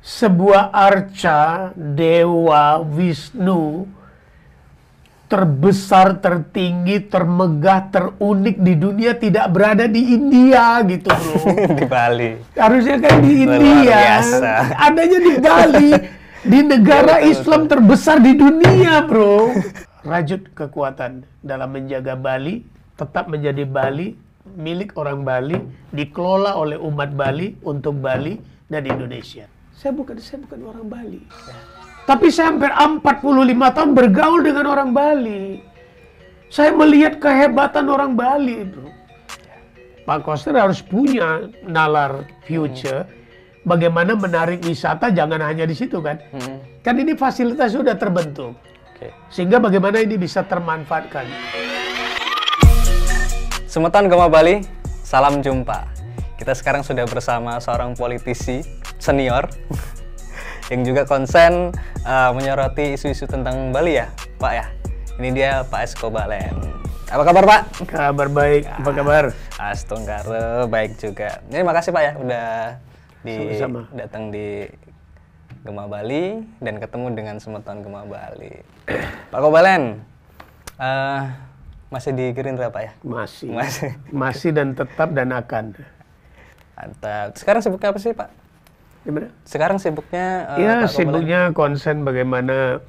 sebuah arca dewa Wisnu terbesar, tertinggi, termegah, terunik di dunia tidak berada di India gitu bro. di Bali. Harusnya kan di India. Biasa. Adanya di Bali. di negara Islam terbesar di dunia bro. Rajut kekuatan dalam menjaga Bali, tetap menjadi Bali, milik orang Bali, dikelola oleh umat Bali, untuk Bali, dan Indonesia. Saya bukan saya bukan orang Bali. Tapi saya hampir 45 tahun bergaul dengan orang Bali. Saya melihat kehebatan orang Bali, bro. Pak Koster harus punya nalar future. Hmm. Bagaimana menarik wisata jangan hanya di situ kan? Hmm. Kan ini fasilitas sudah terbentuk. Okay. Sehingga bagaimana ini bisa termanfaatkan. Semetan Goma Bali, salam jumpa. Kita sekarang sudah bersama seorang politisi senior yang juga konsen uh, menyoroti isu-isu tentang Bali ya, Pak ya. Ini dia Pak Escobalen. Apa kabar Pak? Kabar baik. Ya. Apa ah, kabar? Astungkare baik juga. Terima kasih Pak ya udah di datang di Gema Bali dan ketemu dengan semeton Gema Bali. Pak Kobalen, uh, eh, masih di Gerindra Pak ya? Masih. Masih. Masih dan tetap dan akan. Mantap. Sekarang sibuknya apa sih Pak? Gimana? Sekarang sibuknya uh, Ya, Pak sibuknya konsen bagaimana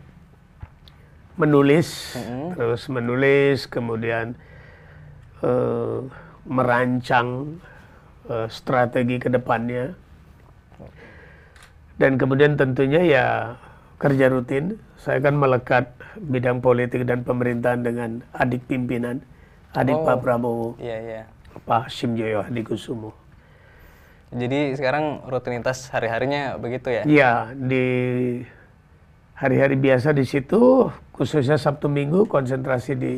menulis, hmm. terus menulis, kemudian uh, merancang uh, strategi ke depannya. Dan kemudian tentunya ya kerja rutin. Saya kan melekat bidang politik dan pemerintahan dengan adik pimpinan, adik oh. Iya, iya. Pak Prabowo, yeah, yeah. Pak Hashim Joyo Hadi Kusumo. Jadi sekarang rutinitas hari-harinya begitu ya? Iya, di hari-hari biasa di situ, khususnya Sabtu Minggu konsentrasi di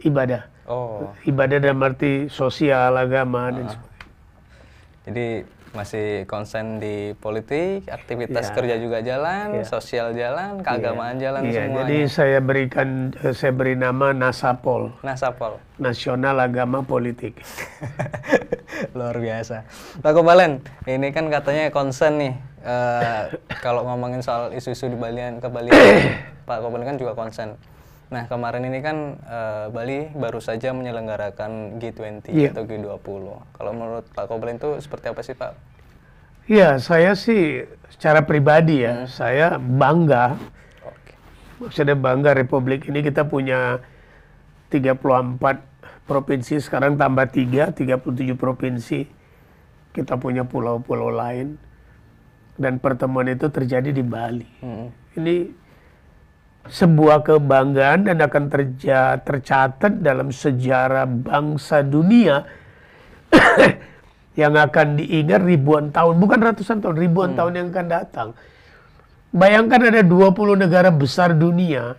ibadah. Oh. Ibadah dalam arti sosial, agama, uh. dan sebagainya. Jadi masih konsen di politik, aktivitas yeah. kerja juga jalan, yeah. sosial jalan, iya. keagamaan yeah. jalan yeah. semua. Jadi saya berikan eh, saya beri nama Nasapol. Nasapol. Nasional Agama Politik. Luar biasa. Pak Kobalen, ini kan katanya konsen nih uh, kalau ngomongin soal isu-isu di Balian ke Balian. Pak Kobalen kan juga konsen. Nah, kemarin ini kan uh, Bali baru saja menyelenggarakan G20 yeah. Iya. atau G20. Kalau menurut Pak Koblen itu seperti apa sih, Pak? Iya, saya sih secara pribadi ya, hmm. saya bangga. Okay. Maksudnya bangga Republik ini kita punya 34 provinsi, sekarang tambah 3, 37 provinsi. Kita punya pulau-pulau lain. Dan pertemuan itu terjadi di Bali. Hmm. Ini sebuah kebanggaan dan akan terja, tercatat dalam sejarah bangsa dunia yang akan diingat ribuan tahun, bukan ratusan tahun, ribuan hmm. tahun yang akan datang. Bayangkan ada 20 negara besar dunia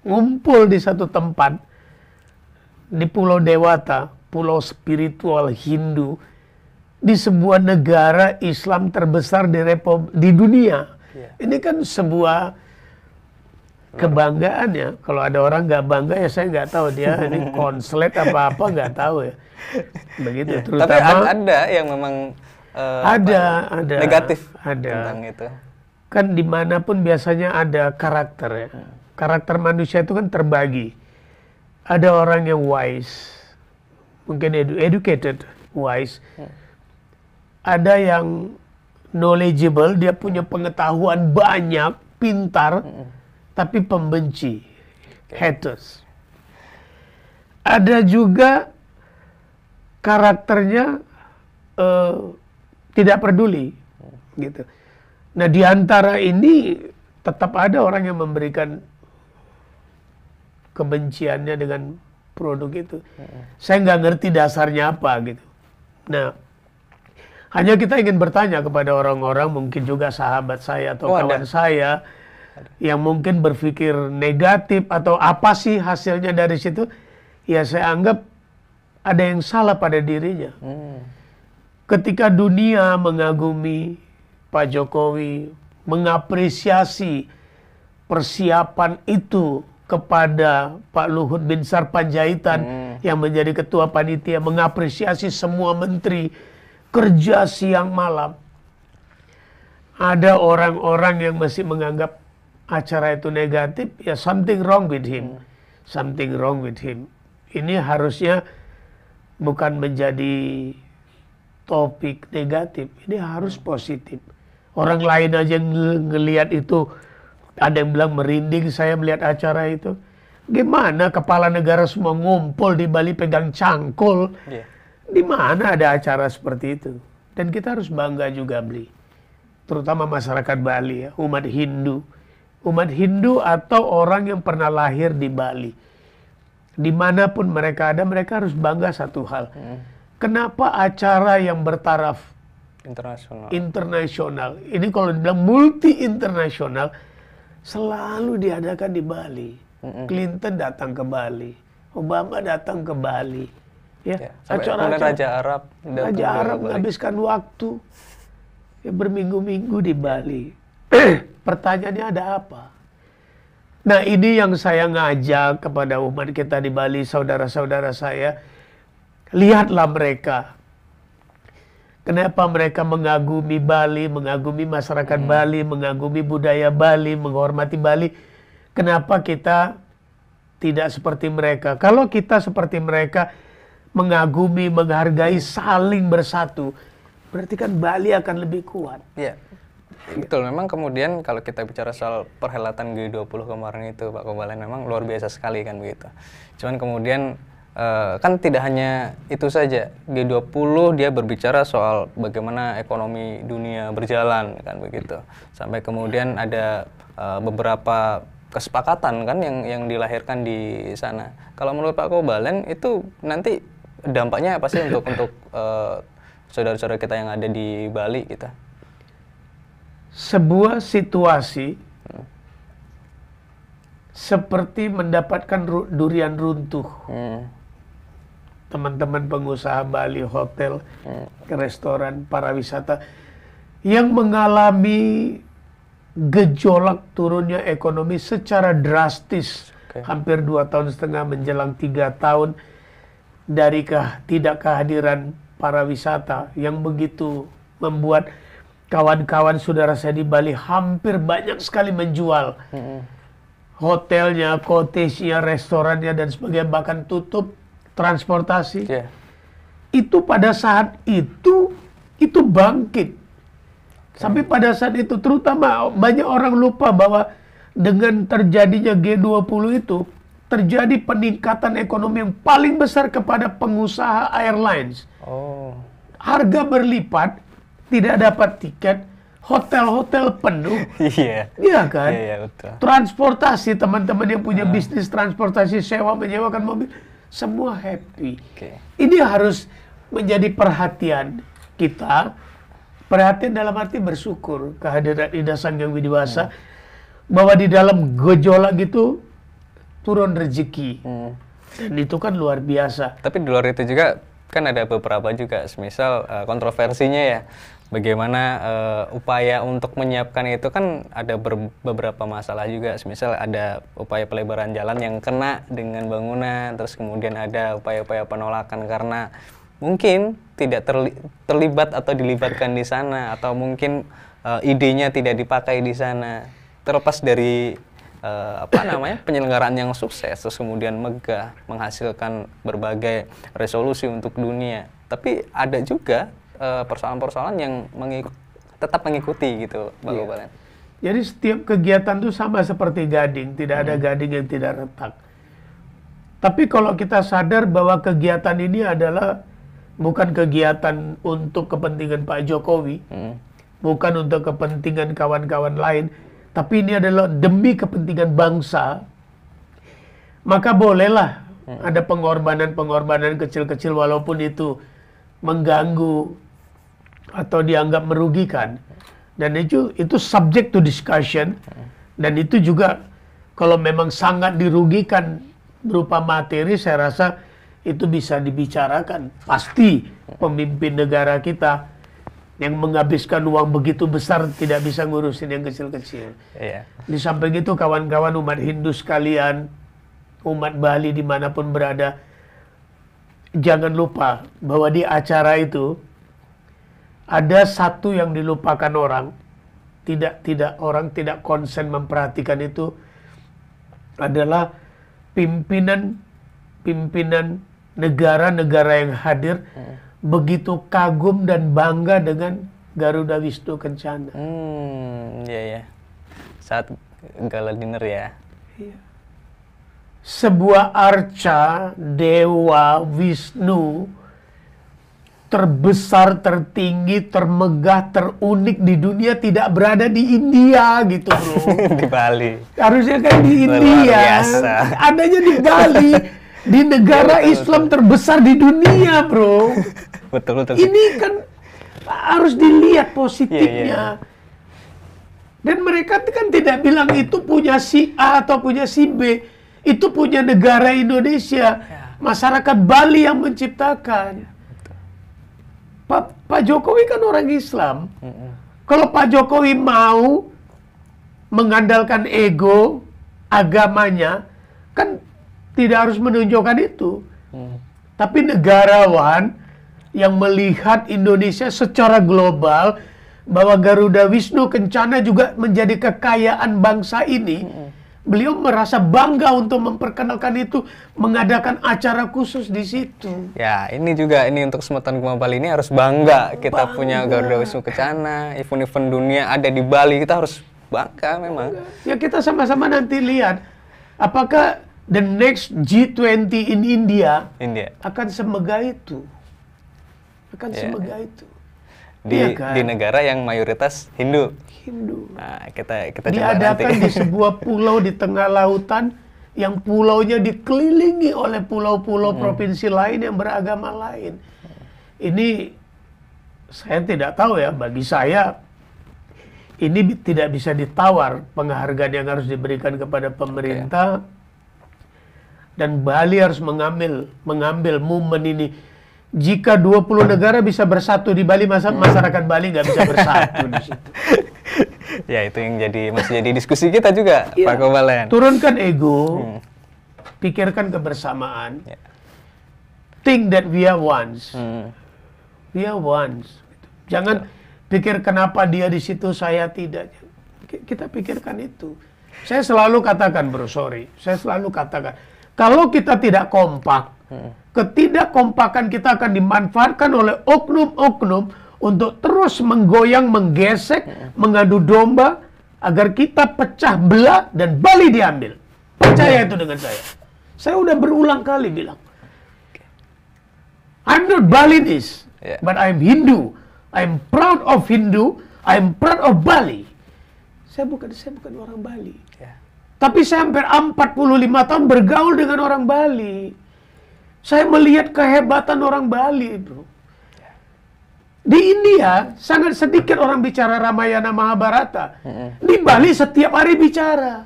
ngumpul di satu tempat di Pulau Dewata, pulau spiritual Hindu di sebuah negara Islam terbesar di Repo, di dunia. Yeah. Ini kan sebuah kebanggaannya kalau ada orang nggak bangga ya saya nggak tahu dia ini konslet apa apa nggak tahu ya begitu ya, terutama tapi ada yang memang uh, ada apa, ada negatif ada tentang itu kan dimanapun biasanya ada karakter ya hmm. karakter manusia itu kan terbagi ada orang yang wise mungkin edu educated wise hmm. ada yang knowledgeable dia punya pengetahuan banyak pintar hmm tapi pembenci, haters. Ada juga karakternya uh, tidak peduli, gitu. Nah di antara ini tetap ada orang yang memberikan kebenciannya dengan produk itu. Hmm. Saya nggak ngerti dasarnya apa gitu. Nah, hanya kita ingin bertanya kepada orang-orang, mungkin juga sahabat saya atau oh, kawan ada. saya yang mungkin berpikir negatif atau apa sih hasilnya dari situ, ya saya anggap ada yang salah pada dirinya. Hmm. Ketika dunia mengagumi Pak Jokowi, mengapresiasi persiapan itu kepada Pak Luhut bin Sarpanjaitan hmm. yang menjadi ketua panitia mengapresiasi semua menteri kerja siang malam ada orang-orang yang masih menganggap acara itu negatif, ya something wrong with him. Hmm. Something wrong with him. Ini harusnya bukan menjadi topik negatif, ini harus hmm. positif. Orang lain aja ng ngelihat itu, ada yang bilang merinding saya melihat acara itu. Gimana kepala negara semua ngumpul di Bali pegang cangkul? Yeah. Di mana ada acara seperti itu? Dan kita harus bangga juga beli, terutama masyarakat Bali ya, umat Hindu umat Hindu atau orang yang pernah lahir di Bali. Dimanapun mereka ada, mereka harus bangga satu hal. Hmm. Kenapa acara yang bertaraf internasional, ini kalau dibilang multi internasional selalu diadakan di Bali. Hmm. Clinton datang ke Bali, Obama datang ke Bali. Ya, ya acara, acara Raja Arab, Raja Arab menghabiskan waktu ya, berminggu-minggu di Bali Pertanyaannya ada apa? Nah ini yang saya ngajak kepada umat kita di Bali, saudara-saudara saya. Lihatlah mereka. Kenapa mereka mengagumi Bali, mengagumi masyarakat hmm. Bali, mengagumi budaya Bali, menghormati Bali. Kenapa kita tidak seperti mereka? Kalau kita seperti mereka, mengagumi, menghargai, saling bersatu, berarti kan Bali akan lebih kuat. Yeah. Betul, memang kemudian kalau kita bicara soal perhelatan G20 kemarin itu Pak Kobalen memang luar biasa sekali kan begitu. Cuman kemudian eh, kan tidak hanya itu saja G20 dia berbicara soal bagaimana ekonomi dunia berjalan kan begitu. Sampai kemudian ada eh, beberapa kesepakatan kan yang yang dilahirkan di sana. Kalau menurut Pak Kobalen itu nanti dampaknya apa sih untuk untuk saudara eh, saudara-saudara kita yang ada di Bali kita? Gitu? sebuah situasi seperti mendapatkan durian runtuh. Hmm. Teman-teman pengusaha Bali, hotel, hmm. restoran, para wisata yang mengalami gejolak turunnya ekonomi secara drastis okay. hampir dua tahun setengah menjelang tiga tahun dari ke, tidak kehadiran para wisata yang begitu membuat kawan-kawan saudara saya di Bali hampir banyak sekali menjual hmm. hotelnya, cottage restorannya dan sebagainya bahkan tutup transportasi. Yeah. Itu pada saat itu itu bangkit. Okay. Sampai pada saat itu terutama banyak orang lupa bahwa dengan terjadinya G20 itu terjadi peningkatan ekonomi yang paling besar kepada pengusaha airlines. Oh. Harga berlipat tidak dapat tiket, hotel-hotel penuh. Iya. Iya kan? Iya, yeah, betul. Transportasi teman-teman yang punya hmm. bisnis transportasi sewa menyewakan mobil semua happy. Okay. Ini harus menjadi perhatian kita. Perhatian dalam arti bersyukur kehadiran Ida Sanggang Widiwasa hmm. bahwa di dalam gejolak gitu turun rezeki. Hmm. Dan itu kan luar biasa. Tapi di luar itu juga kan ada beberapa juga, semisal uh, kontroversinya ya, bagaimana uh, upaya untuk menyiapkan itu kan ada beberapa masalah juga semisal ada upaya pelebaran jalan yang kena dengan bangunan terus kemudian ada upaya-upaya penolakan karena mungkin tidak terli terlibat atau dilibatkan di sana atau mungkin uh, idenya tidak dipakai di sana terlepas dari uh, apa namanya penyelenggaraan yang sukses terus kemudian megah menghasilkan berbagai resolusi untuk dunia tapi ada juga persoalan eh, persoalan-persoalan yang mengik tetap mengikuti gitu Pak yeah. Iya. Jadi setiap kegiatan itu sama seperti gading, tidak hmm. ada gading yang tidak retak. Tapi kalau kita sadar bahwa kegiatan ini adalah bukan kegiatan untuk kepentingan Pak Jokowi, hmm. bukan untuk kepentingan kawan-kawan lain, tapi ini adalah demi kepentingan bangsa, maka bolehlah hmm. ada pengorbanan-pengorbanan kecil-kecil walaupun itu mengganggu atau dianggap merugikan. Dan itu itu subject to discussion hmm. dan itu juga kalau memang sangat dirugikan berupa materi saya rasa itu bisa dibicarakan. Pasti pemimpin negara kita yang menghabiskan uang begitu besar tidak bisa ngurusin yang kecil-kecil. Yeah. Di samping itu kawan-kawan umat Hindu sekalian, umat Bali dimanapun berada, jangan lupa bahwa di acara itu ada satu yang dilupakan orang, tidak tidak orang tidak konsen memperhatikan itu adalah pimpinan pimpinan negara-negara yang hadir. Yeah hmm begitu kagum dan bangga dengan Garuda Wisnu Kencana. Hmm, iya ya. Saat gala dinner ya. Iya. Sebuah arca dewa Wisnu terbesar, tertinggi, termegah, terunik di dunia tidak berada di India gitu bro. di Bali. Harusnya kan di India. Luar biasa. Adanya di Bali. di negara iya, betul, Islam betul. terbesar di dunia, bro. betul, betul. Ini kan harus dilihat iya, positifnya. Yeah, yeah. Dan mereka kan tidak bilang itu punya si A atau punya si B. Itu punya negara Indonesia. Iya. Masyarakat Bali yang menciptakan. Pak, Pak Jokowi kan orang Islam. Kalau Pak Jokowi mau mengandalkan ego agamanya, kan tidak harus menunjukkan itu. Hmm. Tapi negarawan yang melihat Indonesia secara global bahwa Garuda Wisnu Kencana juga menjadi kekayaan bangsa ini. Hmm. Beliau merasa bangga untuk memperkenalkan itu, mengadakan acara khusus di situ. Ya, ini juga ini untuk kesempatan Guma Bali ini harus bangga kita bangga. punya Garuda Wisnu Kencana, event-event dunia ada di Bali kita harus bangga memang. Ya kita sama-sama nanti lihat apakah the next G20 in India, India. akan semegah itu. Akan yeah. semegah itu. Di, ya kan? di negara yang mayoritas Hindu. Hindu. Nah, kita kita diadakan nanti. di sebuah pulau di tengah lautan yang pulaunya dikelilingi oleh pulau-pulau hmm. provinsi lain yang beragama lain. Ini saya tidak tahu ya, bagi saya ini tidak bisa ditawar penghargaan yang harus diberikan kepada pemerintah. Okay dan Bali harus mengambil mengambil momen ini. Jika 20 negara bisa bersatu di Bali, masa masyarakat Bali nggak bisa bersatu di situ. Ya itu yang jadi masih jadi diskusi kita juga, ya. Pak Kobalen. Turunkan ego, hmm. pikirkan kebersamaan. Yeah. Think that we are ones. Hmm. We are ones. Jangan yeah. pikir kenapa dia di situ saya tidak. Kita pikirkan itu. Saya selalu katakan, Bro, sorry. Saya selalu katakan kalau kita tidak kompak, hmm. ketidakkompakan kita akan dimanfaatkan oleh oknum-oknum untuk terus menggoyang, menggesek, hmm. mengadu domba agar kita pecah belah dan Bali diambil. Percaya hmm. itu dengan saya. Saya udah berulang kali bilang, I'm not Balinese, yeah. but I'm Hindu. I'm proud of Hindu. I'm proud of Bali. Saya bukan saya bukan orang Bali. Tapi saya hampir 45 tahun bergaul dengan orang Bali. Saya melihat kehebatan orang Bali, bro. Di India sangat sedikit orang bicara Ramayana Mahabharata. Di Bali setiap hari bicara.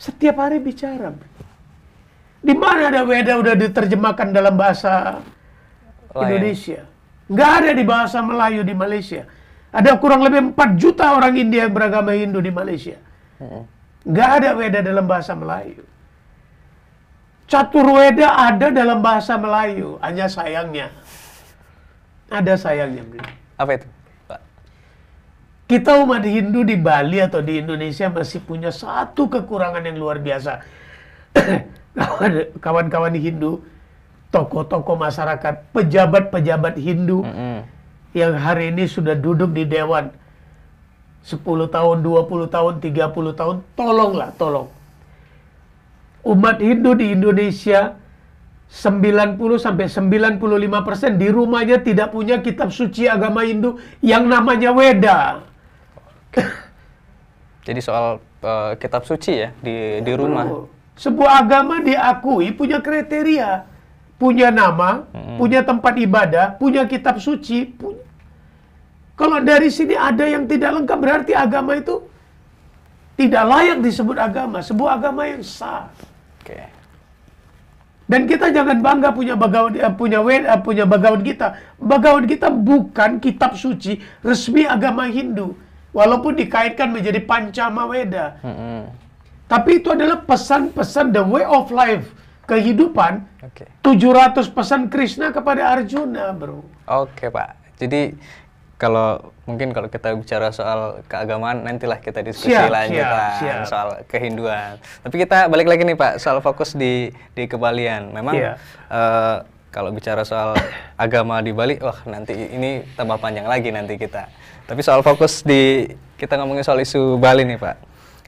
Setiap hari bicara. Di mana ada Weda udah diterjemahkan dalam bahasa oh, iya. Indonesia? Gak ada di bahasa Melayu di Malaysia. Ada kurang lebih 4 juta orang India yang beragama Hindu di Malaysia. Nggak ada weda dalam bahasa Melayu. Catur weda ada dalam bahasa Melayu, hanya sayangnya. Ada sayangnya. Apa itu? Kita umat Hindu di Bali atau di Indonesia masih punya satu kekurangan yang luar biasa. Kawan-kawan Hindu, tokoh-tokoh masyarakat, pejabat-pejabat Hindu mm -hmm. yang hari ini sudah duduk di dewan 10 tahun, 20 tahun, 30 tahun, tolonglah, tolong. Umat Hindu di Indonesia 90 sampai 95 persen di rumahnya tidak punya kitab suci agama Hindu yang namanya Weda. Jadi soal uh, kitab suci ya di di rumah. sebuah agama diakui punya kriteria, punya nama, hmm. punya tempat ibadah, punya kitab suci, kalau dari sini ada yang tidak lengkap berarti agama itu tidak layak disebut agama, sebuah agama yang sah. Okay. Dan kita jangan bangga punya bagawan eh, punya eh, punya bagawan kita. Bagawan kita bukan kitab suci resmi agama Hindu, walaupun dikaitkan menjadi Pancama Weda. Mm -hmm. Tapi itu adalah pesan-pesan the way of life kehidupan. Okay. 700 pesan Krishna kepada Arjuna, bro. Oke, okay, Pak. Jadi kalau mungkin kalau kita bicara soal keagamaan nantilah kita diskusi siap, lanjutan siap, siap. soal kehinduan. Tapi kita balik lagi nih Pak soal fokus di di kebalian. Memang yeah. Iya. uh, kalau bicara soal agama di Bali, wah nanti ini tambah panjang lagi nanti kita. Tapi soal fokus di kita ngomongin soal isu Bali nih Pak.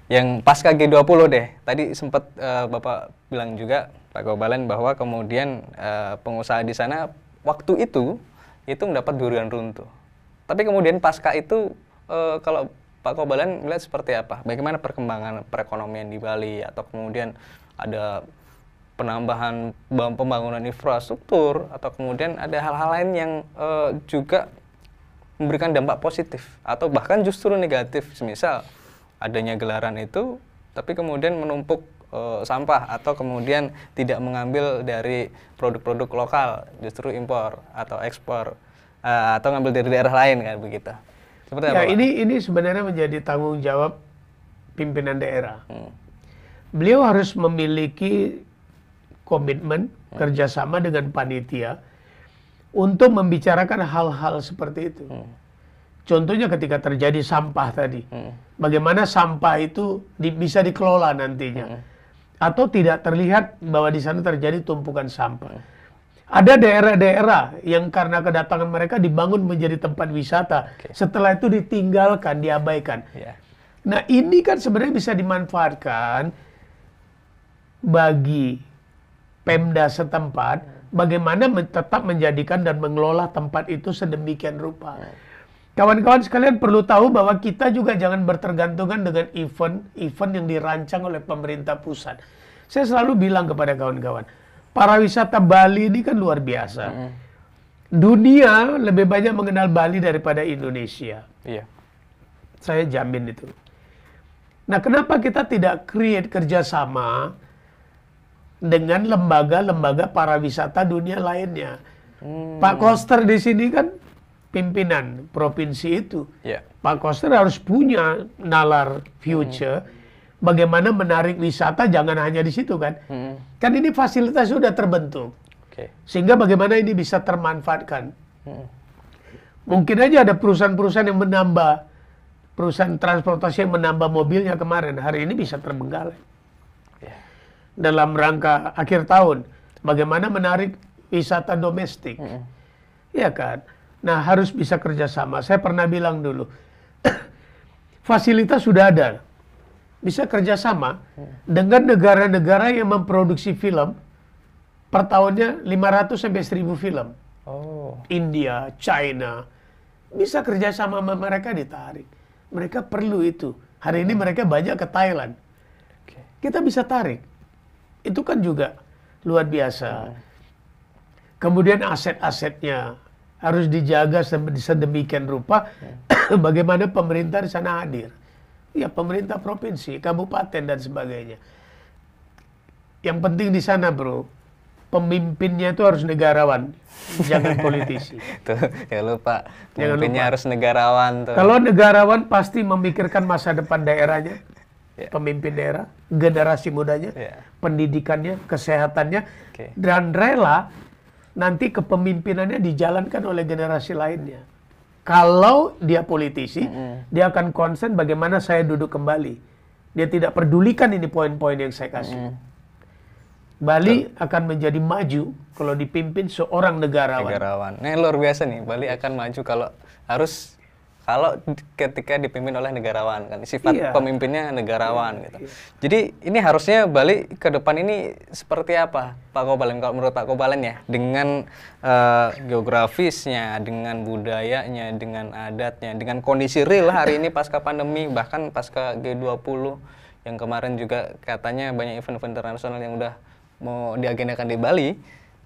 Yang pasca G20 deh. Tadi sempat uh, eh, Bapak bilang juga Pak Gobalen bahwa kemudian uh, pengusaha di sana waktu itu itu mendapat durian runtuh tapi kemudian pasca itu uh, kalau Pak Kobalan melihat seperti apa? Bagaimana perkembangan perekonomian di Bali atau kemudian ada penambahan pembangunan infrastruktur atau kemudian ada hal-hal lain yang uh, juga memberikan dampak positif atau bahkan justru negatif. semisal adanya gelaran itu tapi kemudian menumpuk uh, sampah atau kemudian tidak mengambil dari produk-produk lokal justru impor atau ekspor uh, atau ngambil dari daerah lain kan begitu. Seperti ya, apa? ini ini sebenarnya menjadi tanggung jawab pimpinan daerah. Hmm. Beliau harus memiliki komitmen hmm. kerjasama dengan panitia untuk membicarakan hal-hal seperti itu. Hmm. Contohnya ketika terjadi sampah tadi, hmm. bagaimana sampah itu di, bisa dikelola nantinya, hmm. atau tidak terlihat bahwa di sana terjadi tumpukan sampah. Hmm ada daerah-daerah yang karena kedatangan mereka dibangun menjadi tempat wisata. Okay. Setelah itu ditinggalkan, diabaikan. Yeah. Nah, ini kan sebenarnya bisa dimanfaatkan bagi Pemda setempat bagaimana tetap menjadikan dan mengelola tempat itu sedemikian rupa. Iya. Kawan-kawan sekalian perlu tahu bahwa kita juga jangan bertergantungan dengan event-event yang dirancang oleh pemerintah pusat. Saya selalu bilang kepada kawan-kawan, para wisata Bali ini kan luar biasa. Mm. Dunia lebih banyak mengenal Bali daripada Indonesia. Iya. Saya jamin itu. Nah, kenapa kita tidak create kerjasama dengan lembaga-lembaga pariwisata dunia lainnya? Hmm. Pak Koster di sini kan pimpinan provinsi itu. Yeah. Pak Koster harus punya nalar future. Hmm bagaimana menarik wisata jangan hanya di situ kan. Hmm. Kan ini fasilitas sudah terbentuk. Okay. Sehingga bagaimana ini bisa termanfaatkan. Hmm. Mungkin aja ada perusahaan-perusahaan yang menambah perusahaan transportasi yang menambah mobilnya kemarin hari ini bisa terbengkalai. Yeah. Dalam rangka akhir tahun bagaimana menarik wisata domestik. -hmm. Ya kan? Nah, harus bisa kerjasama. Saya pernah bilang dulu, fasilitas sudah ada bisa kerjasama dengan negara-negara yang memproduksi film per tahunnya 500 sampai 1000 film. Oh. India, China bisa kerjasama sama mereka ditarik. Mereka perlu itu. Hari ini mereka banyak ke Thailand. Okay. Kita bisa tarik. Itu kan juga luar biasa. Hmm. Kemudian aset-asetnya harus dijaga sedemikian rupa hmm. bagaimana pemerintah di sana hadir ya pemerintah provinsi, kabupaten dan sebagainya. Yang penting di sana, Bro, pemimpinnya itu harus negarawan, jangan politisi. Tuh, ya lupa. Pemimpinnya jangan lupa. harus negarawan tuh. Kalau negarawan pasti memikirkan masa depan daerahnya, yeah. pemimpin daerah, generasi mudanya, yeah. pendidikannya, kesehatannya, okay. dan rela nanti kepemimpinannya dijalankan oleh generasi lainnya. Kalau dia politisi, mm-hmm. dia akan konsen bagaimana saya duduk kembali. Dia tidak pedulikan ini poin-poin yang saya kasih. Mm-hmm. Bali Betul. akan menjadi maju kalau dipimpin seorang negarawan. Negarawan. Nah, luar biasa nih. Bali akan maju kalau harus kalau ketika dipimpin oleh negarawan kan sifat iya. pemimpinnya negarawan iya, gitu. Iya. Jadi ini harusnya balik ke depan ini seperti apa Pak Kobalen kalau menurut Pak Kobalen ya dengan uh, geografisnya, dengan budayanya, dengan adatnya, dengan kondisi real hari ini pasca pandemi bahkan pasca G20 yang kemarin juga katanya banyak event-event internasional yang udah mau diagendakan di Bali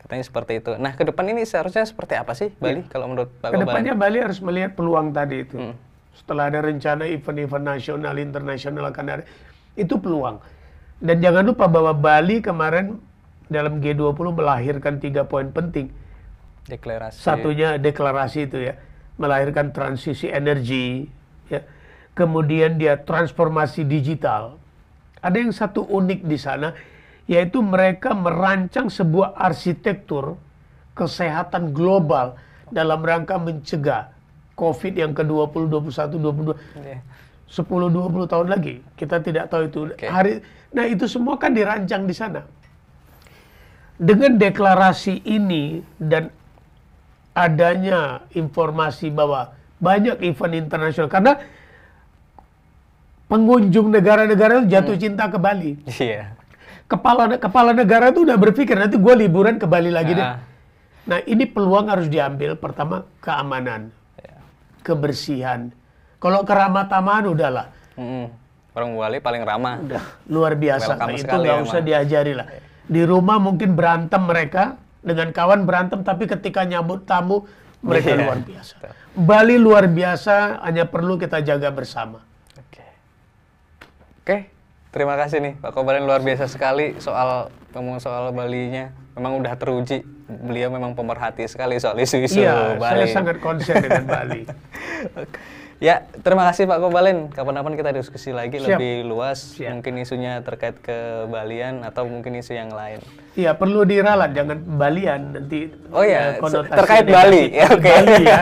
Katanya seperti itu. Nah, ke depan ini seharusnya seperti apa sih iya. Bali ya. kalau menurut Pak Kedepannya Bali harus melihat peluang tadi itu. Hmm. Setelah ada rencana event-event nasional, internasional akan ada. Itu peluang. Dan jangan lupa bahwa Bali kemarin dalam G20 melahirkan tiga poin penting. Deklarasi. Satunya deklarasi itu ya. Melahirkan transisi energi. Ya. Kemudian dia transformasi digital. Ada yang satu unik di sana yaitu mereka merancang sebuah arsitektur kesehatan global dalam rangka mencegah COVID yang ke-20, 21, 22. Yeah. 10 20 tahun lagi. Kita tidak tahu itu. Okay. Hari nah itu semua kan dirancang di sana. Dengan deklarasi ini dan adanya informasi bahwa banyak event internasional karena pengunjung negara-negara jatuh hmm. cinta ke Bali. Yeah kepala kepala negara itu udah berpikir nanti gue liburan ke Bali lagi deh. Ah. Nah. ini peluang harus diambil pertama keamanan, ya. kebersihan. Kalau keramah taman udahlah. Mm-hmm. Orang Bali paling ramah. Udah luar biasa. Nah, itu nggak ya, usah diajari lah. Ya. Di rumah mungkin berantem mereka dengan kawan berantem tapi ketika nyambut tamu mereka yeah. luar biasa. Bali luar biasa hanya perlu kita jaga bersama. Oke. Okay. Oke. Okay. Terima kasih nih Pak Kobarin luar biasa sekali soal ngomong soal Balinya. Memang udah teruji. Beliau memang pemerhati sekali soal isu-isu ya, Bali. Iya, saya sangat konsen dengan Bali. Ya, terima kasih Pak Kobalin. Kapan-kapan kita diskusi lagi Siap. lebih luas, Siap. mungkin isunya terkait ke Balian atau mungkin isu yang lain. Iya, perlu diralat, jangan Balian nanti. Oh ya, terkait Bali. ya, oke. Okay. ya.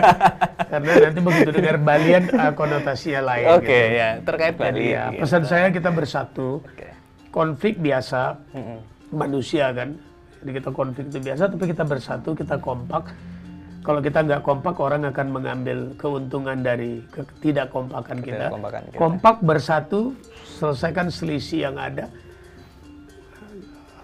Karena nanti begitu dengar Balian uh, konotasinya lain. Oke, okay, gitu. ya, terkait Bali. ya, gitu. pesan saya kita bersatu. Okay. Konflik biasa, mm -hmm. manusia kan. Jadi kita konflik itu biasa, tapi kita bersatu, kita kompak kalau kita nggak kompak orang akan mengambil keuntungan dari ketidakkompakan kita. kita. Kompak bersatu, selesaikan selisih yang ada,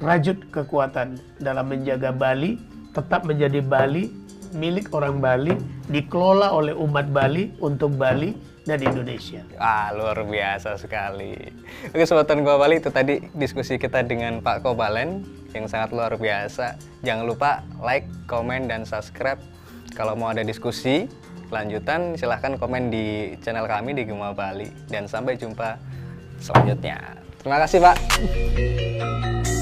rajut kekuatan dalam menjaga Bali, tetap menjadi Bali milik orang Bali, dikelola oleh umat Bali untuk Bali, dan Indonesia. Ah, luar biasa sekali. Oke, Sobat Gua Bali, itu tadi diskusi kita dengan Pak Kobalen yang sangat luar biasa. Jangan lupa like, komen, dan subscribe kalau mau ada diskusi lanjutan, silahkan komen di channel kami di Gema Bali. Dan sampai jumpa selanjutnya. Terima kasih, Pak.